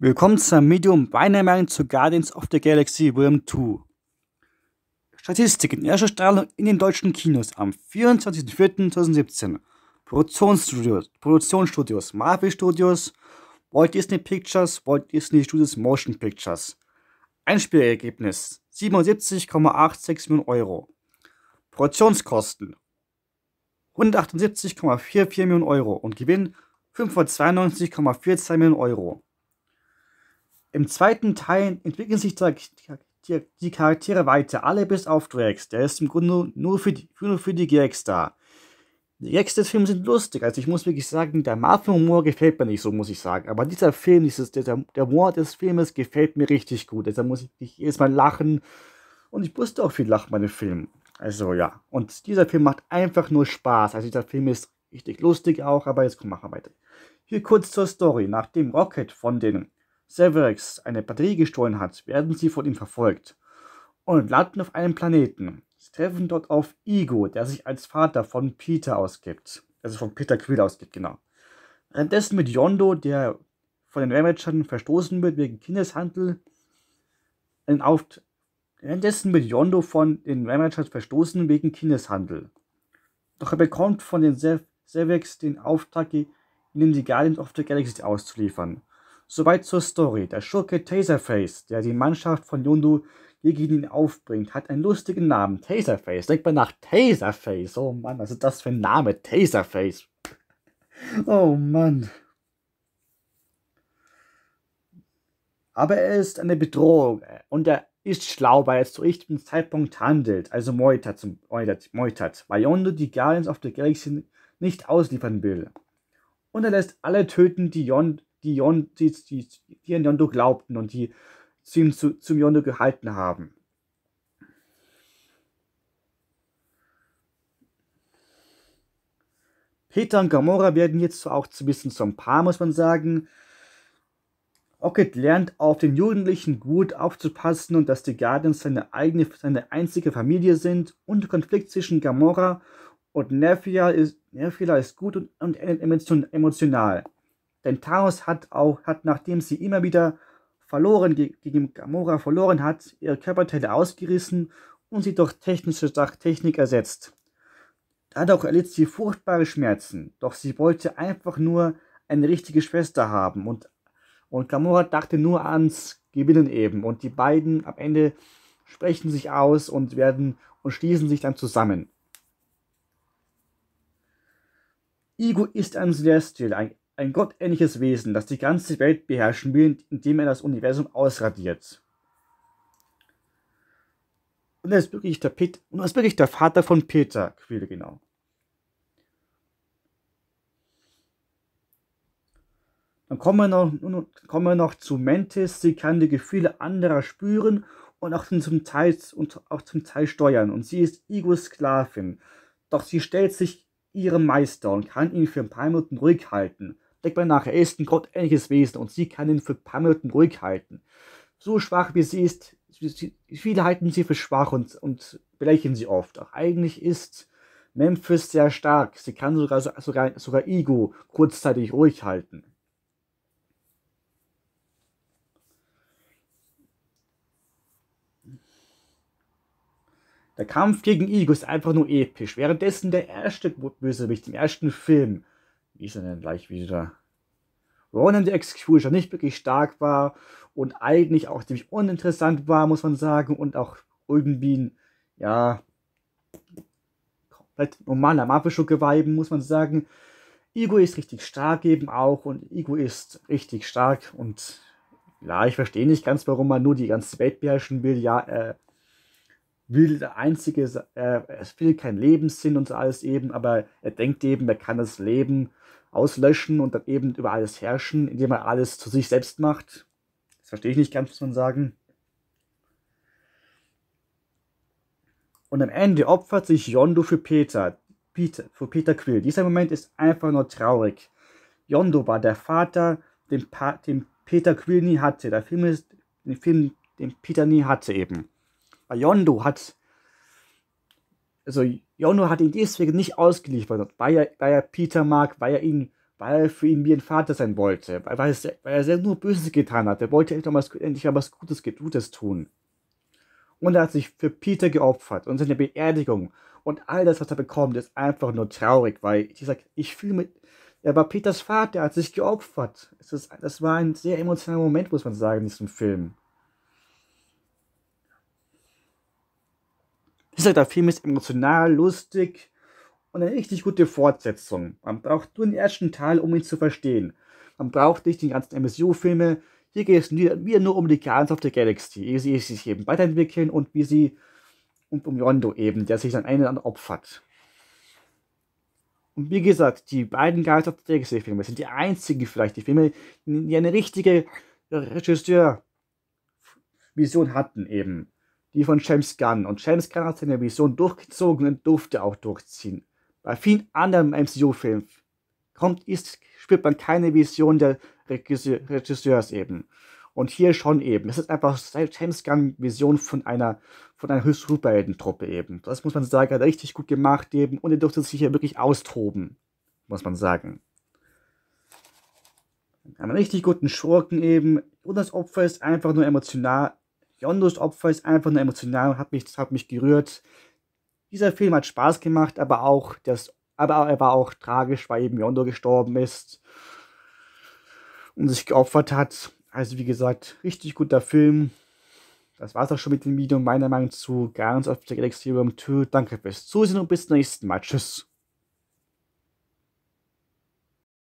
Willkommen zum Medium Weinermann zu Guardians of the Galaxy Volume 2. Statistiken. Erste Strahlung in den deutschen Kinos am 24.04.2017. Produktionsstudios, Produktionsstudios, Marvel Studios, Walt Disney Pictures, Walt Disney Studios Motion Pictures. Einspielergebnis 77,86 Millionen Euro. Produktionskosten 178,44 Millionen Euro und Gewinn 592,42 Millionen Euro. Im zweiten Teil entwickeln sich die, Charaktere weiter, alle bis auf Drax. Der ist im Grunde nur für die, nur für die Gags da. Die Gags des Films sind lustig. Also ich muss wirklich sagen, der Marvel-Humor gefällt mir nicht so, muss ich sagen. Aber dieser Film, dieses, der, der Humor des Filmes gefällt mir richtig gut. Deshalb also muss ich jedes Mal lachen. Und ich wusste auch viel lachen bei dem Film. Also ja. Und dieser Film macht einfach nur Spaß. Also dieser Film ist richtig lustig auch, aber jetzt komm, machen wir weiter. Hier kurz zur Story. Nachdem Rocket von den Cerverex eine Batterie gestohlen hat, werden sie von ihm verfolgt und landen auf einem Planeten. Sie treffen dort auf Igo, der sich als Vater von Peter ausgibt. Also von Peter Quill ausgibt, genau. Währenddessen mit Yondo, der von den Ravagern verstoßen wird wegen Kindeshandel, einen Auft Währenddessen wird Yondo von den Ravagers verstoßen wegen Kindeshandel. Doch er bekommt von den Cervex den Auftrag, ihnen die Guardians of the Galaxy auszuliefern. Soweit zur Story. Der Schurke Taserface, der die Mannschaft von Yondu gegen ihn aufbringt, hat einen lustigen Namen. Taserface. Denkt mal nach Taserface. Oh Mann, was ist das für ein Name? Taserface. Oh Mann. Aber er ist eine Bedrohung äh, und er ist schlau, weil er zu richtigen Zeitpunkt handelt, also meutert, zum, meutert, meutert weil Yondu die Guardians of the Galaxy nicht ausliefern will. Und er lässt alle töten, die, Yondu die, Yon, die, die, an Yondo glaubten und die zu ihm zu, zum Yondo gehalten haben. Peter und Gamora werden jetzt auch zu bisschen zum Paar, muss man sagen. Rocket lernt auf den Jugendlichen gut aufzupassen und dass die Guardians seine eigene, seine einzige Familie sind und der Konflikt zwischen Gamora und Nerfila ist, ist gut und, und emotional. Denn Taos hat auch, hat nachdem sie immer wieder verloren, gegen Gamora verloren hat, ihre Körperteile ausgerissen und sie durch technische Technik ersetzt. Dadurch erlitt sie furchtbare Schmerzen, doch sie wollte einfach nur eine richtige Schwester haben und, und Gamora dachte nur ans Gewinnen eben und die beiden am Ende sprechen sich aus und werden und schließen sich dann zusammen. Ego ist ein Celestial, ein, ein gottähnliches Wesen, das die ganze Welt beherrschen will, indem er das Universum ausradiert. Und er ist wirklich der, Pet und er ist wirklich der Vater von Peter, Quille genau. Dann kommen wir noch, kommen wir noch zu Mentis. Sie kann die Gefühle anderer spüren und auch zum Teil, und auch zum Teil steuern. Und sie ist Igos Sklavin. Doch sie stellt sich ihrem Meister und kann ihn für ein paar Minuten ruhig halten. Denkt denkbar nach. Er ist ein gottähnliches Wesen und sie kann ihn für Pamelton ruhig halten. So schwach wie sie ist, viele halten sie für schwach und, und belächeln sie oft. Doch eigentlich ist Memphis sehr stark. Sie kann sogar, sogar, sogar Ego kurzzeitig ruhig halten. Der Kampf gegen Ego ist einfach nur episch. Währenddessen der erste Bösewicht im ersten Film wie ist er denn gleich wieder? Ronan the Executioner, nicht wirklich stark war und eigentlich auch ziemlich uninteressant war, muss man sagen, und auch irgendwie ein, ja, komplett normaler Mafia-Schurke muss man sagen. Ego ist richtig stark eben auch und Ego ist richtig stark und ja, ich verstehe nicht ganz, warum man nur die ganze Welt beherrschen will. Ja, er äh, will der einzige, äh, er will keinen Lebenssinn und so alles eben, aber er denkt eben, er kann das Leben auslöschen und dann eben über alles herrschen, indem man alles zu sich selbst macht. Das verstehe ich nicht ganz, muss man sagen. Und am Ende opfert sich Yondo für Peter, Peter, für Peter Quill. Dieser Moment ist einfach nur traurig. Yondo war der Vater, den, pa den Peter Quill nie hatte. Der Film ist, den Film, den Peter nie hatte eben. Weil Yondo hat, also Jono hat ihn deswegen nicht ausgeliefert, weil er, weil er Peter mag, weil er ihn, weil er für ihn wie ein Vater sein wollte, weil, weil, es, weil er nur Böses getan hat. Er wollte endlich mal was, Gutes, Gutes tun. Und er hat sich für Peter geopfert und seine Beerdigung und all das, was er bekommt, ist einfach nur traurig, weil ich sag, ich fühle mit, er war Peters Vater, er hat sich geopfert. Es ist, das war ein sehr emotionaler Moment, muss man sagen, in diesem Film. Wie gesagt, der Film ist halt emotional, lustig und eine richtig gute Fortsetzung. Man braucht nur den ersten Teil, um ihn zu verstehen. Man braucht nicht die ganzen MSU-Filme. Hier geht es mir nur um die Guardians of the Galaxy, wie sie sich eben weiterentwickeln und wie sie und um Yondo eben, der sich dann einen anderen opfert. Und wie gesagt, die beiden Guardians of the Galaxy Filme sind die einzigen vielleicht, die Filme, die eine richtige Regisseur-Vision hatten eben die von James Gunn. Und James Gunn hat seine Vision durchgezogen und durfte auch durchziehen. Bei vielen anderen MCU-Filmen kommt, ist, spürt man keine Vision der Regisseurs eben. Und hier schon eben. Es ist einfach James Gunn Vision von einer, von einer höchst Superheldentruppe eben. Das muss man sagen, hat er richtig gut gemacht eben. Und er durfte sich hier wirklich austoben. Muss man sagen. Einen richtig guten Schurken eben. Und das Opfer ist einfach nur emotional Yondos Opfer ist einfach nur emotional und hat mich, hat mich gerührt. Dieser Film hat Spaß gemacht, aber auch das, aber er war auch tragisch, weil eben Yondo gestorben ist und sich geopfert hat. Also wie gesagt, richtig guter Film. Das war's auch schon mit dem Video meiner Meinung zu Guardians of the Galaxy Room 2. Danke fürs Zusehen und bis zum nächsten Mal. Tschüss.